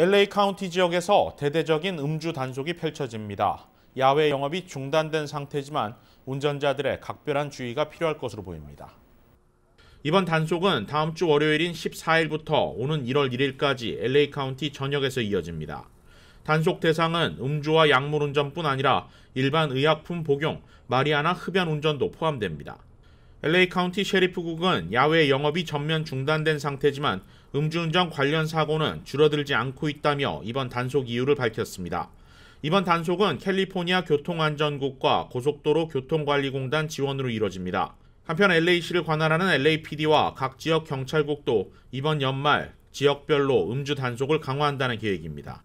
LA 카운티 지역에서 대대적인 음주 단속이 펼쳐집니다. 야외 영업이 중단된 상태지만 운전자들의 각별한 주의가 필요할 것으로 보입니다. 이번 단속은 다음 주 월요일인 14일부터 오는 1월 1일까지 LA 카운티 전역에서 이어집니다. 단속 대상은 음주와 약물 운전뿐 아니라 일반 의약품 복용, 마리아나 흡연 운전도 포함됩니다. LA 카운티 셰리프국은 야외 영업이 전면 중단된 상태지만 음주운전 관련 사고는 줄어들지 않고 있다며 이번 단속 이유를 밝혔습니다. 이번 단속은 캘리포니아 교통안전국과 고속도로 교통관리공단 지원으로 이뤄집니다. 한편 LA시를 관할하는 LAPD와 각 지역 경찰국도 이번 연말 지역별로 음주 단속을 강화한다는 계획입니다.